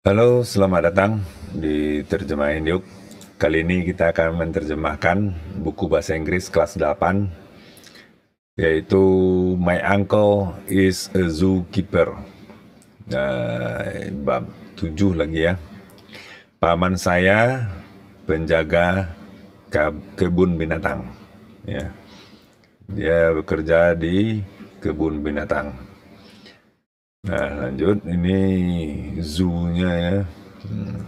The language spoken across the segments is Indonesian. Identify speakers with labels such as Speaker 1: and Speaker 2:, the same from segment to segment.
Speaker 1: Halo, selamat datang di Terjemahin Yuk. Kali ini kita akan menerjemahkan buku bahasa Inggris kelas 8 yaitu My Uncle is a Zookeeper. Nah, bab 7 lagi ya. Paman saya penjaga kebun binatang. Ya. Dia bekerja di kebun binatang. Nah lanjut ini zoo ya. Hmm.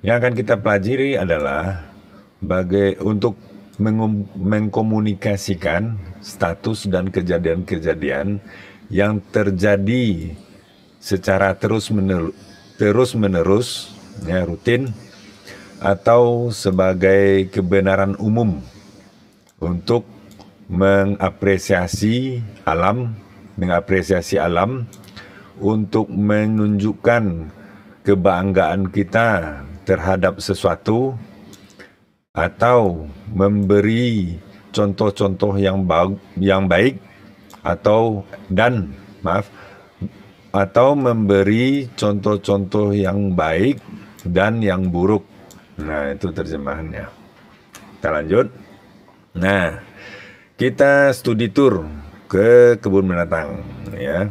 Speaker 1: Yang akan kita pelajari adalah bagai untuk mengkomunikasikan status dan kejadian-kejadian yang terjadi secara terus menerus, terus menerus ya rutin atau sebagai kebenaran umum untuk mengapresiasi alam, mengapresiasi alam untuk menunjukkan kebanggaan kita terhadap sesuatu atau memberi contoh-contoh yang yang baik atau dan maaf atau memberi contoh-contoh yang baik dan yang buruk. Nah, itu terjemahannya. Kita lanjut. Nah, kita studi tour ke kebun binatang ya.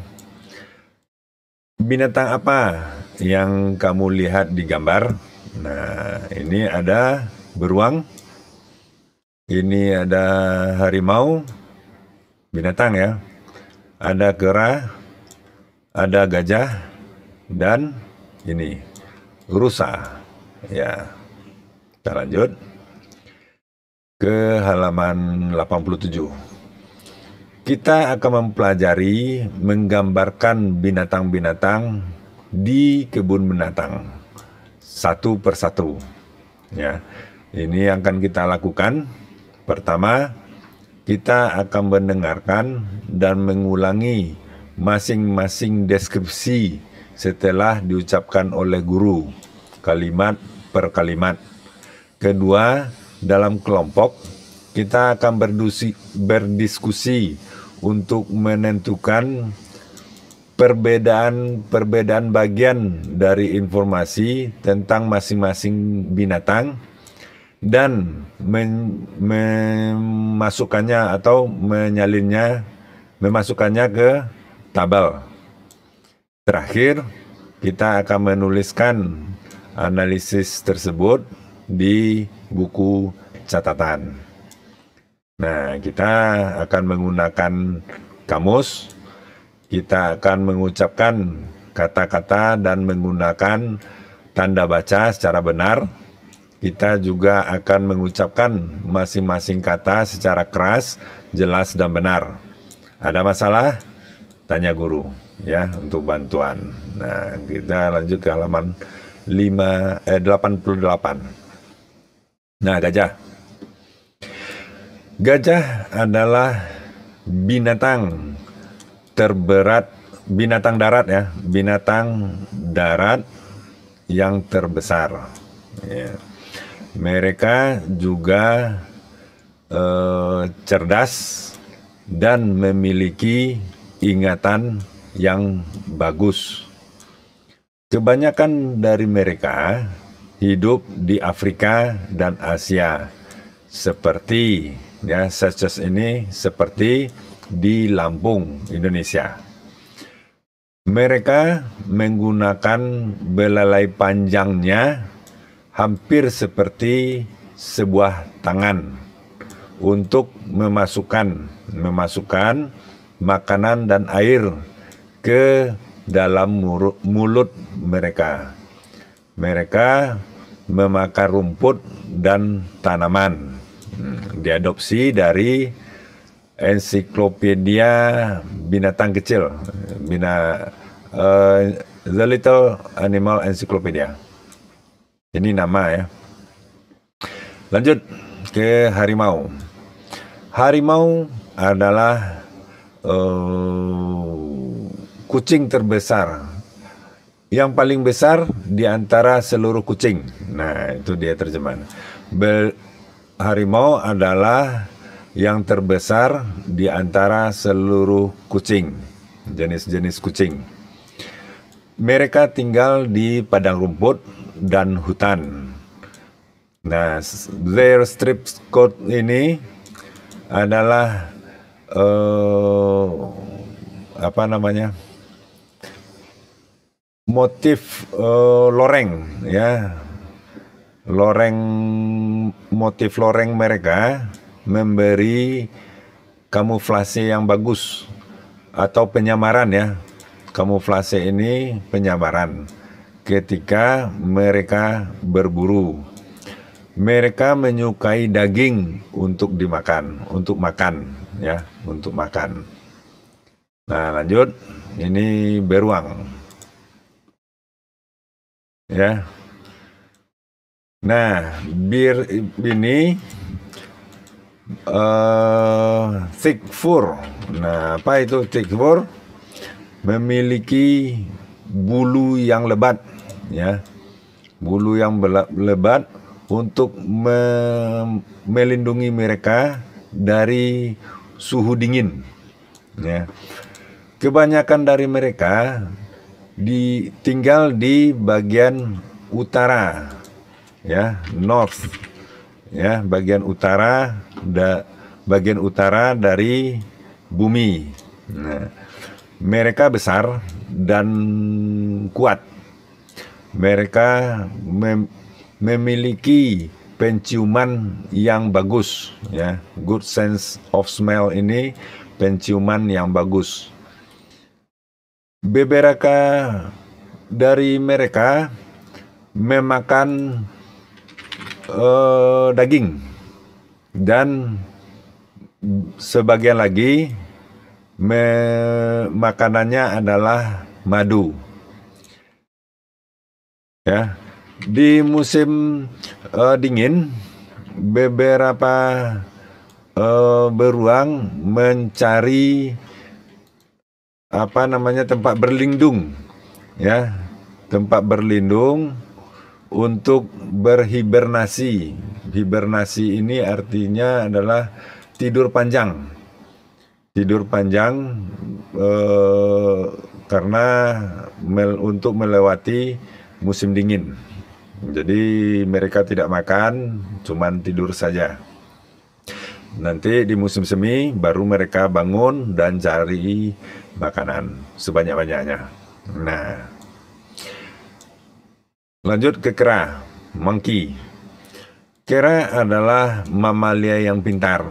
Speaker 1: Binatang apa yang kamu lihat di gambar? Nah, ini ada beruang. Ini ada harimau, binatang ya. Ada kera, ada gajah, dan ini rusa. Ya. Kita lanjut ke halaman 87. Kita akan mempelajari menggambarkan binatang-binatang di kebun binatang satu persatu. Ya. Ini yang akan kita lakukan. Pertama, kita akan mendengarkan dan mengulangi masing-masing deskripsi setelah diucapkan oleh guru, kalimat per kalimat. Kedua, dalam kelompok kita akan berdusi, berdiskusi untuk menentukan perbedaan-perbedaan bagian dari informasi tentang masing-masing binatang dan memasukkannya atau menyalinnya memasukkannya ke tabel. Terakhir, kita akan menuliskan analisis tersebut di buku catatan. Nah, kita akan menggunakan kamus, kita akan mengucapkan kata-kata dan menggunakan tanda baca secara benar. Kita juga akan mengucapkan masing-masing kata secara keras, jelas dan benar. Ada masalah? Tanya guru ya untuk bantuan. Nah, kita lanjut ke halaman 5 eh 88. Nah, gajah Gajah adalah binatang terberat, binatang darat ya, binatang darat yang terbesar. Ya. Mereka juga eh, cerdas dan memiliki ingatan yang bagus. Kebanyakan dari mereka hidup di Afrika dan Asia, seperti ya Sesces ini seperti di Lampung, Indonesia. Mereka menggunakan belalai panjangnya hampir seperti sebuah tangan untuk memasukkan memasukkan makanan dan air ke dalam mulut mereka. Mereka memakan rumput dan tanaman diadopsi dari ensiklopedia binatang kecil, bina uh, The Little Animal Encyclopedia. Ini nama ya. Lanjut ke harimau. Harimau adalah uh, kucing terbesar yang paling besar di antara seluruh kucing. Nah, itu dia terjemahan harimau adalah yang terbesar di antara seluruh kucing, jenis-jenis kucing. Mereka tinggal di padang rumput dan hutan. Nah, their strip coat ini adalah uh, apa namanya? motif uh, loreng ya. Loreng motif loreng mereka memberi kamuflase yang bagus atau penyamaran ya. Kamuflase ini penyamaran ketika mereka berburu. Mereka menyukai daging untuk dimakan, untuk makan ya, untuk makan. Nah, lanjut. Ini beruang. Ya, Nah, bir ini uh, eh, thick fur. Nah, apa itu thick fur? Memiliki bulu yang lebat, ya, bulu yang lebat untuk me melindungi mereka dari suhu dingin, ya. Kebanyakan dari mereka ditinggal di bagian utara ya north ya bagian utara da, bagian utara dari bumi nah, mereka besar dan kuat mereka mem memiliki penciuman yang bagus ya good sense of smell ini penciuman yang bagus beberapa dari mereka memakan uh, daging dan sebagian lagi me, makanannya adalah madu. Ya, di musim uh, dingin beberapa uh, beruang mencari apa namanya tempat berlindung ya tempat berlindung untuk berhibernasi. Hibernasi ini artinya adalah tidur panjang. Tidur panjang eh, karena mel, untuk melewati musim dingin. Jadi mereka tidak makan, cuman tidur saja. Nanti di musim semi baru mereka bangun dan cari makanan sebanyak-banyaknya. Nah, Lanjut ke kera, monkey. Kera adalah mamalia yang pintar,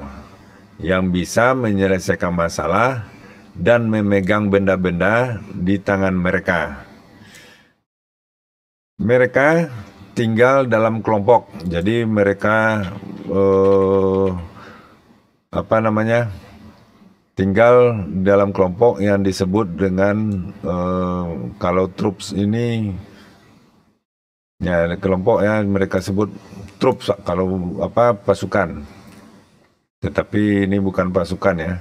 Speaker 1: yang bisa menyelesaikan masalah dan memegang benda-benda di tangan mereka. Mereka tinggal dalam kelompok, jadi mereka eh, apa namanya tinggal dalam kelompok yang disebut dengan eh, kalau troops ini ya kelompok ya mereka sebut trup kalau apa pasukan tetapi ini bukan pasukan ya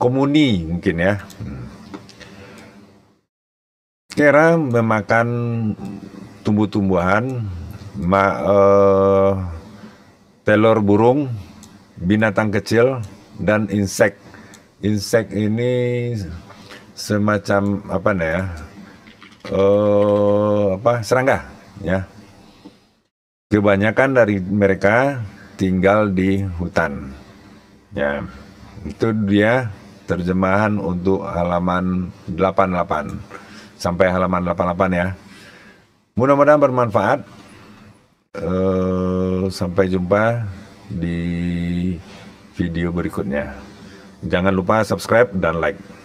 Speaker 1: komuni mungkin ya kera memakan tumbuh-tumbuhan ma, eh, telur burung binatang kecil dan insek insek ini semacam apa nih ya uh, apa serangga ya. Kebanyakan dari mereka tinggal di hutan. Ya. Itu dia terjemahan untuk halaman 88 sampai halaman 88 ya. Mudah-mudahan bermanfaat. Uh, sampai jumpa di video berikutnya. Jangan lupa subscribe dan like.